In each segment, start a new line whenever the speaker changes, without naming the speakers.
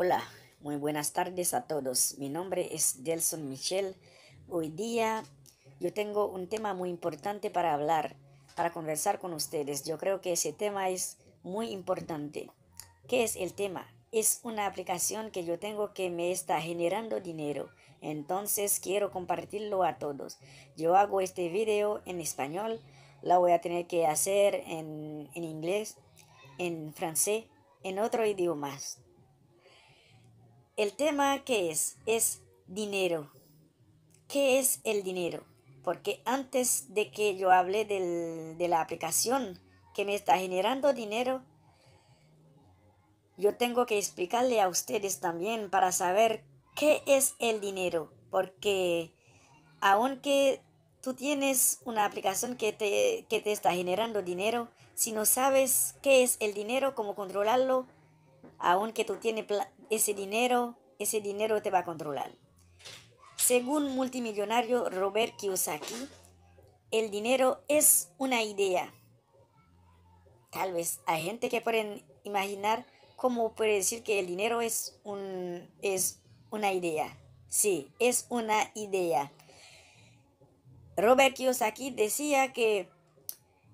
Hola, muy buenas tardes a todos. Mi nombre es Delson Michel. Hoy día yo tengo un tema muy importante para hablar, para conversar con ustedes. Yo creo que ese tema es muy importante. ¿Qué es el tema? Es una aplicación que yo tengo que me está generando dinero. Entonces quiero compartirlo a todos. Yo hago este video en español. La voy a tener que hacer en, inglés, en francés, en otro idioma el tema que es es dinero. ¿Qué es el dinero? Porque antes de que yo hable de la aplicación que me está generando dinero, yo tengo que explicarle a ustedes también para saber qué es el dinero. Porque aunque tú tienes una aplicación que te, que te está generando dinero, si no sabes qué es el dinero, cómo controlarlo, aunque tú tienes ese dinero, ese dinero te va a controlar. Según multimillonario Robert Kiyosaki, el dinero es una idea. Tal vez hay gente que pueden imaginar cómo puede decir que el dinero es, un, es una idea. Sí, es una idea. Robert Kiyosaki decía que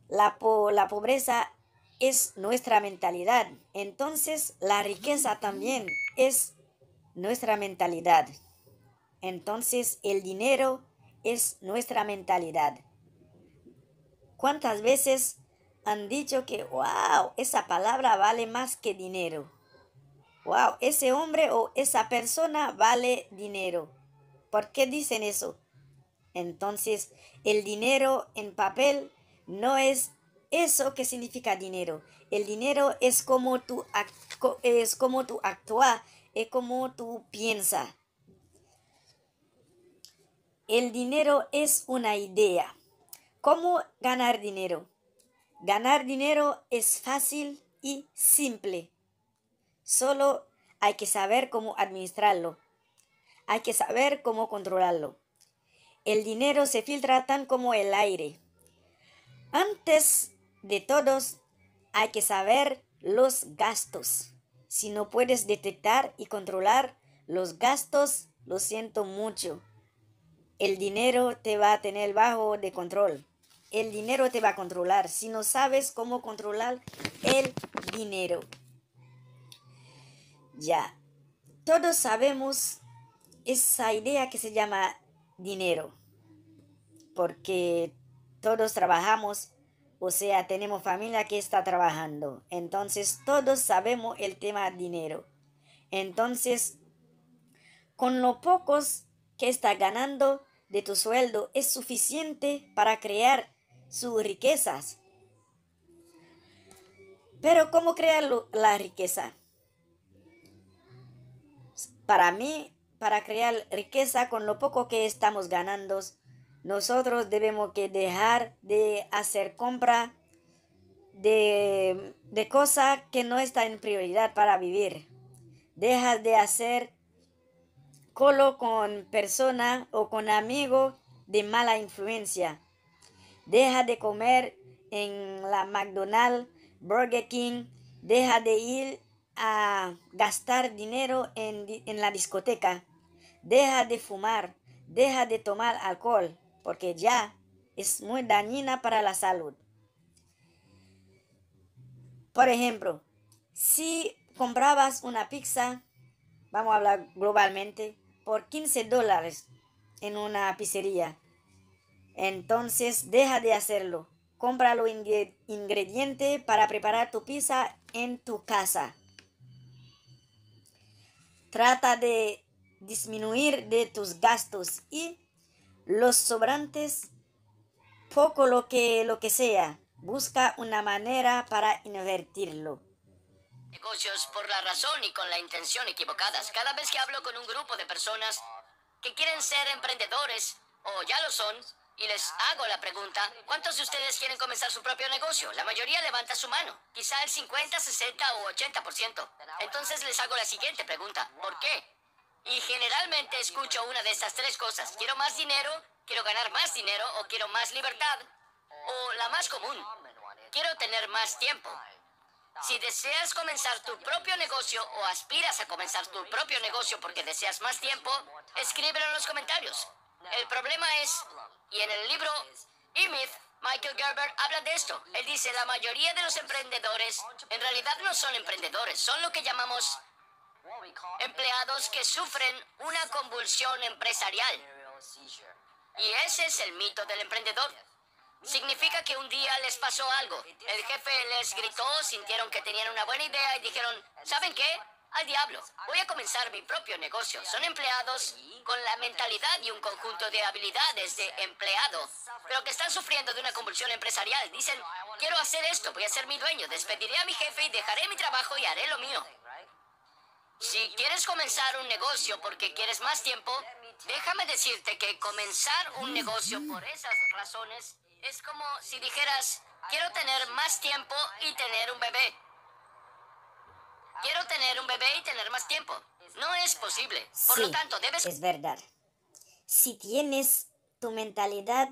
la, la pobreza es nuestra mentalidad. Entonces, la riqueza también es nuestra mentalidad. Entonces el dinero es nuestra mentalidad. ¿Cuántas veces han dicho que, wow, esa palabra vale más que dinero? Wow, ese hombre o esa persona vale dinero. ¿Por qué dicen eso? Entonces, el dinero en papel no es eso que significa dinero. El dinero es como tu es como tú actúas, es como tú piensas. El dinero es una idea. ¿Cómo ganar dinero? Ganar dinero es fácil y simple. Solo hay que saber cómo administrarlo. Hay que saber cómo controlarlo. El dinero se filtra tan como el aire. Antes de todos, hay que saber los gastos. Si no puedes detectar y controlar los gastos, lo siento mucho. El dinero te va a tener bajo de control. El dinero te va a controlar si no sabes cómo controlar el dinero. Ya, todos sabemos esa idea que se llama dinero, porque todos trabajamos o sea, tenemos familia que está trabajando. Entonces todos sabemos el tema dinero. Entonces, con lo pocos que está ganando de tu sueldo es suficiente para crear sus riquezas. Pero ¿cómo crear la riqueza? Para mí, para crear riqueza con lo poco que estamos ganando, nosotros debemos que dejar de hacer compra de, de cosas que no están en prioridad para vivir. Deja de hacer colo con personas o con amigos de mala influencia. Deja de comer en la McDonald's, Burger King. Deja de ir a gastar dinero en la discoteca. Deja de fumar. Deja de tomar alcohol porque ya es muy dañina para la salud. Por ejemplo, si comprabas una pizza, vamos a hablar globalmente, por 15 dólares en una pizzería, entonces deja de hacerlo. Compra los ingredientes para preparar tu pizza en tu casa. Trata de disminuir de tus gastos y los sobrantes, poco lo que, lo que sea, busca una manera para invertirlo.
Negocios por la razón y con la intención equivocadas. Cada vez que hablo con un grupo de personas que quieren ser emprendedores o ya lo son, y les hago la pregunta, ¿cuántos de ustedes quieren comenzar su propio negocio? La mayoría levanta su mano, quizá el 50, 60 o 80%. Entonces les hago la siguiente pregunta, ¿por qué? Y generalmente escucho una de esas tres cosas. Quiero más dinero, quiero ganar más dinero o quiero más libertad. O la más común, quiero tener más tiempo. Si deseas comenzar tu propio negocio o aspiras a comenzar tu propio negocio porque deseas más tiempo, escríbelo en los comentarios. El problema es, y en el libro E-Myth, Michael Gerber habla de esto. Él dice, la mayoría de los emprendedores en realidad no son emprendedores, son lo que llamamos empleados que sufren una convulsión empresarial. Y ese es el mito del emprendedor. Significa que un día les pasó algo. El jefe les gritó, sintieron que tenían una buena idea y dijeron, ¿saben qué? Al diablo, voy a comenzar mi propio negocio. Son empleados con la mentalidad y un conjunto de habilidades de empleado, pero que están sufriendo de una convulsión empresarial. Dicen, quiero hacer esto, voy a ser mi dueño, despediré a mi jefe y dejaré mi trabajo y haré lo mío. Si quieres comenzar un negocio porque quieres más tiempo, déjame decirte que comenzar un negocio por esas razones es como si dijeras, quiero tener más tiempo y tener un bebé. Quiero tener un bebé y tener más tiempo. No es posible. Por lo tanto, debes... Es
verdad. Si tienes tu mentalidad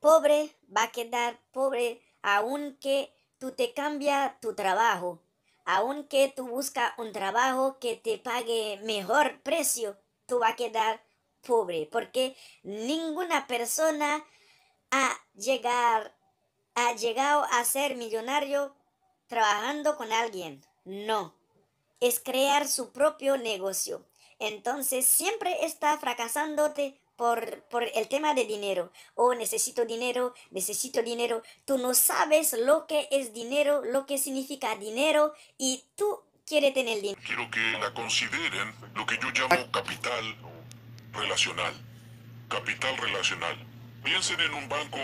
pobre, va a quedar pobre aunque tú te cambia tu trabajo aunque tú buscas un trabajo que te pague mejor precio, tú vas a quedar pobre, porque ninguna persona ha, llegar, ha llegado a ser millonario trabajando con alguien. No, es crear su propio negocio. Entonces siempre está fracasándote por, el tema de dinero. Oh, necesito dinero, necesito dinero. Tú no sabes lo que es dinero, lo que significa dinero y tú quieres tener dinero. Quiero
que la consideren lo que yo llamo capital relacional. Capital relacional. Piensen en un banco,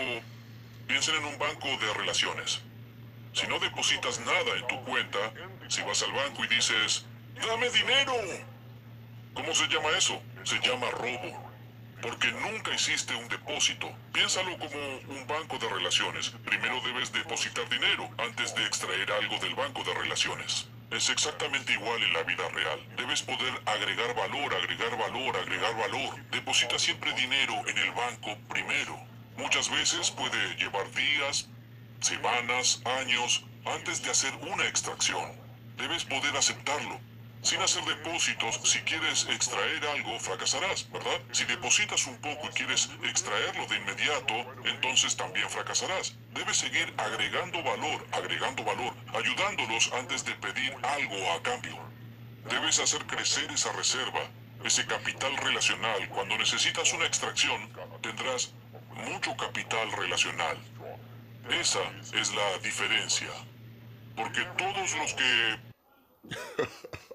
piensen en un banco de relaciones. Si no depositas nada en tu cuenta, si vas al banco y dices, dame dinero, ¿cómo se llama eso? Se llama robo porque nunca hiciste un depósito. Piénsalo como un banco de relaciones. Primero debes depositar dinero antes de extraer algo del banco de relaciones. Es exactamente igual en la vida real. Debes poder agregar valor, agregar valor, agregar valor. Deposita siempre dinero en el banco primero. Muchas veces puede llevar días, semanas, años antes de hacer una extracción. Debes poder aceptarlo, sin hacer depósitos, si quieres extraer algo, fracasarás, ¿verdad? Si depositas un poco y quieres extraerlo de inmediato, entonces también fracasarás. Debes seguir agregando valor, agregando valor, ayudándolos antes de pedir algo a cambio. Debes hacer crecer esa reserva, ese capital relacional. Cuando necesitas una extracción, tendrás mucho capital relacional. Esa es la diferencia. Porque todos los que...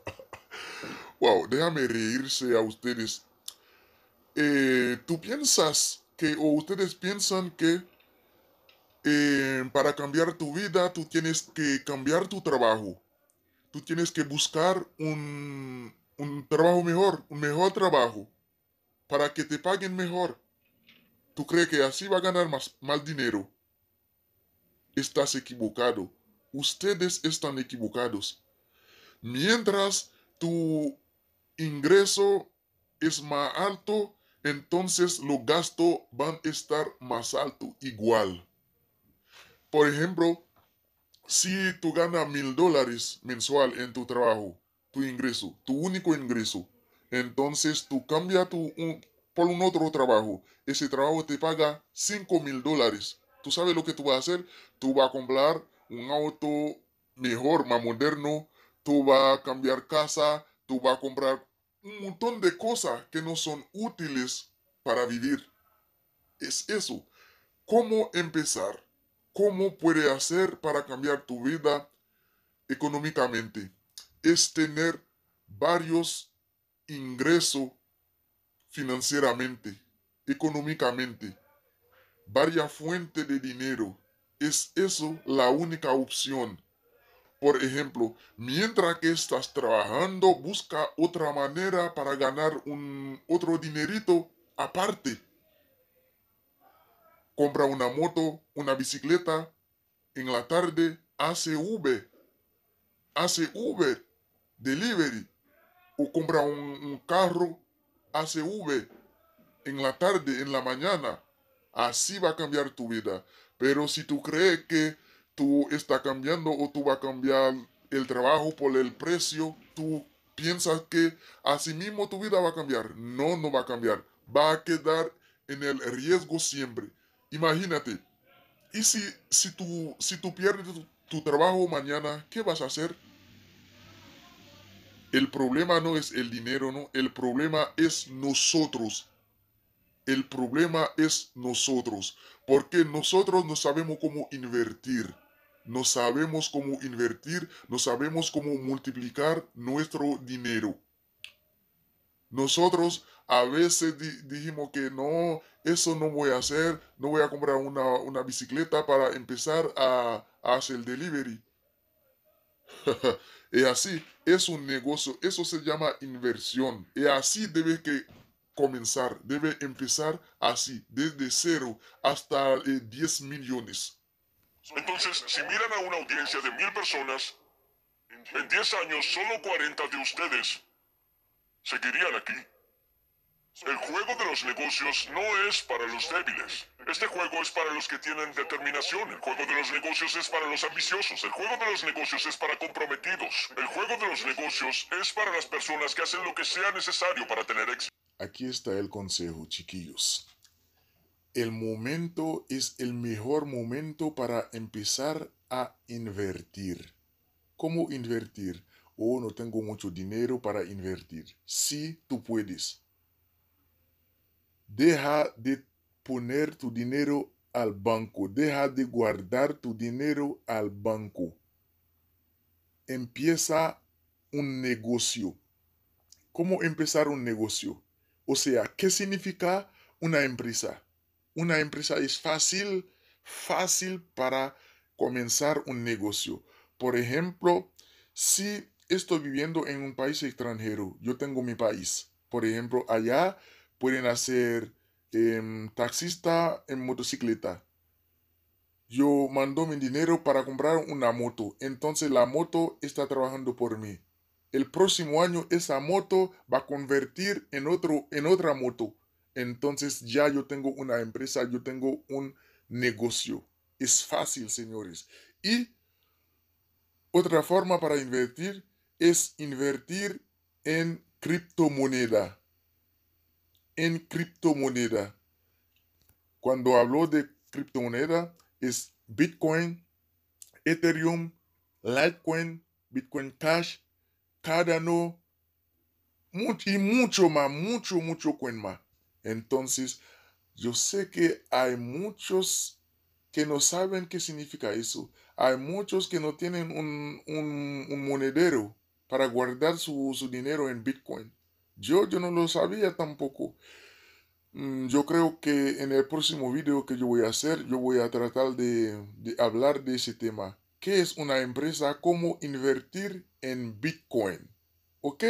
Wow, déjame reírse a ustedes. Eh, ¿Tú piensas que, o ustedes piensan que eh, para cambiar tu vida tú tienes que cambiar tu trabajo? Tú tienes que buscar un, trabajo mejor, un mejor trabajo, para que te paguen mejor. ¿Tú crees que así va a ganar más, más dinero? Estás equivocado. Ustedes están equivocados. Mientras tú ingreso es más alto, entonces los gastos van a estar más alto igual. Por ejemplo, si tú ganas mil dólares mensual en tu trabajo, tu ingreso, tu único ingreso, entonces tú cambias tu, por un otro trabajo. Ese trabajo te paga cinco mil dólares. ¿Tú sabes lo que tú vas a hacer? Tú vas a comprar un auto mejor, más moderno. Tú vas a cambiar casa. Tú vas a comprar un montón de cosas que no son útiles para vivir. Es eso. ¿Cómo empezar? ¿Cómo puede hacer para cambiar tu vida económicamente? Es tener varios ingresos financieramente, económicamente, varias fuentes de dinero. Es eso la única opción por ejemplo, mientras que estás trabajando, busca otra manera para ganar un otro dinerito aparte. Compra una moto, una bicicleta. En la tarde hace Uber. Hace Uber. Delivery. O compra un, un carro. Hace Uber. En la tarde, en la mañana. Así va a cambiar tu vida. Pero si tú crees que tú estás cambiando o tú vas a cambiar el trabajo por el precio, tú piensas que así mismo tu vida va a cambiar. No, no va a cambiar. Va a quedar en el riesgo siempre. Imagínate, y si, si, tú, si tú pierdes tu, tu trabajo mañana, ¿qué vas a hacer? El problema no es el dinero, no. El problema es nosotros. El problema es nosotros. Porque nosotros no sabemos cómo invertir no sabemos cómo invertir, no sabemos cómo multiplicar nuestro dinero. Nosotros a veces dijimos que no, eso no voy a hacer, no voy a comprar una, bicicleta para empezar a, hacer el delivery. es así, es un negocio, eso se llama inversión. Y así debe que comenzar, debe empezar así, desde cero hasta 10 eh, millones.
Entonces,
si miran a una audiencia de mil personas, en 10 años solo 40 de ustedes seguirían aquí. El juego de los negocios no es para los débiles. Este juego es para los que tienen determinación. El juego de los negocios es para los ambiciosos. El juego de los negocios es para comprometidos. El juego de los
negocios es para las personas que hacen lo que sea necesario para tener éxito. Aquí está el consejo, chiquillos el momento es el mejor momento para empezar a invertir. ¿Cómo invertir? Oh, no tengo mucho dinero para invertir. Sí, tú puedes. Deja de poner tu dinero al banco. Deja de guardar tu dinero al banco. Empieza un negocio. ¿Cómo empezar un negocio? O sea, ¿qué significa una empresa? una empresa es fácil, fácil para comenzar un negocio. Por ejemplo, si estoy viviendo en un país extranjero, yo tengo mi país. Por ejemplo, allá pueden hacer em, taxista en motocicleta. Yo mando mi dinero para comprar una moto. Entonces la moto está trabajando por mí. El próximo año esa moto va a convertir en, otro, en otra moto entonces ya yo tengo una empresa, yo tengo un negocio. Es fácil, señores. Y otra forma para invertir es invertir en criptomoneda. En criptomoneda. Cuando hablo de criptomoneda es Bitcoin, Ethereum, Litecoin, Bitcoin Cash, Cardano, y mucho más, mucho, mucho más. Entonces, yo sé que hay muchos que no saben qué significa eso. Hay muchos que no tienen un, monedero para guardar su, dinero en Bitcoin. Yo, no lo sabía tampoco. Mm, yo creo que en el próximo video que yo voy a hacer, yo voy a tratar de, de hablar de ese tema. ¿Qué es una empresa? ¿Cómo invertir en Bitcoin? ¿Ok?